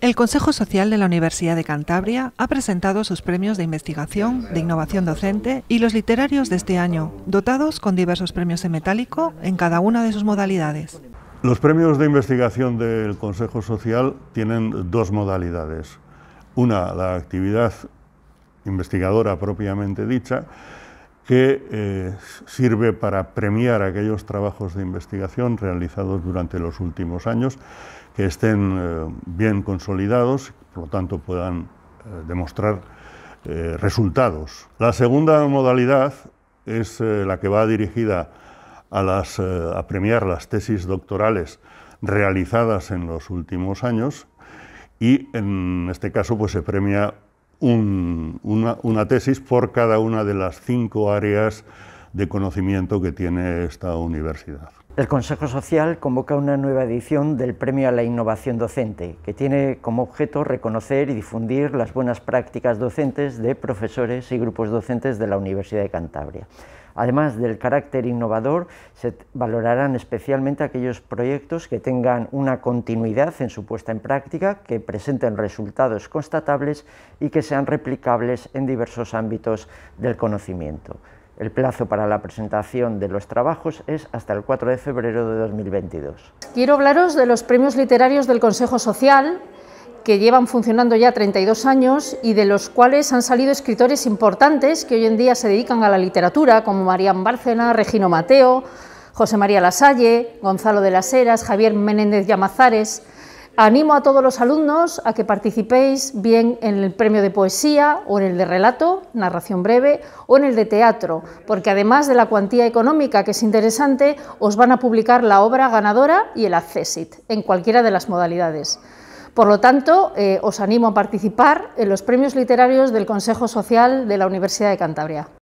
El Consejo Social de la Universidad de Cantabria ha presentado sus premios de investigación, de innovación docente y los literarios de este año, dotados con diversos premios en metálico en cada una de sus modalidades. Los premios de investigación del Consejo Social tienen dos modalidades. Una, la actividad investigadora propiamente dicha, que eh, sirve para premiar aquellos trabajos de investigación realizados durante los últimos años, que estén eh, bien consolidados, por lo tanto puedan eh, demostrar resultados. La segunda modalidad es la que va dirigida a, a premiar las tesis doctorales realizadas en los últimos años y en este caso pues, se premia una, tesis por cada una de las cinco áreas de conocimiento que tiene esta universidad. El Consejo Social convoca una nueva edición del Premio a la Innovación Docente, que tiene como objeto reconocer y difundir las buenas prácticas docentes de profesores y grupos docentes de la Universidad de Cantabria. Además del carácter innovador, se valorarán especialmente aquellos proyectos que tengan una continuidad en su puesta en práctica, que presenten resultados constatables y que sean replicables en diversos ámbitos del conocimiento. El plazo para la presentación de los trabajos es hasta el 4 de febrero de 2022. Quiero hablaros de los premios literarios del Consejo Social, que llevan funcionando ya 32 años y de los cuales han salido escritores importantes que hoy en día se dedican a la literatura, como Marían Bárcena, Regino Mateo, José María Lasalle, Gonzalo de las Heras, Javier Menéndez Llamazares. Animo a todos los alumnos a que participéis bien en el premio de poesía o en el de relato, narración breve, o en el de teatro, porque además de la cuantía económica, que es interesante, os van a publicar la obra ganadora y el accesit, en cualquiera de las modalidades. Por lo tanto, eh, os animo a participar en los premios literarios del Consejo Social de la Universidad de Cantabria.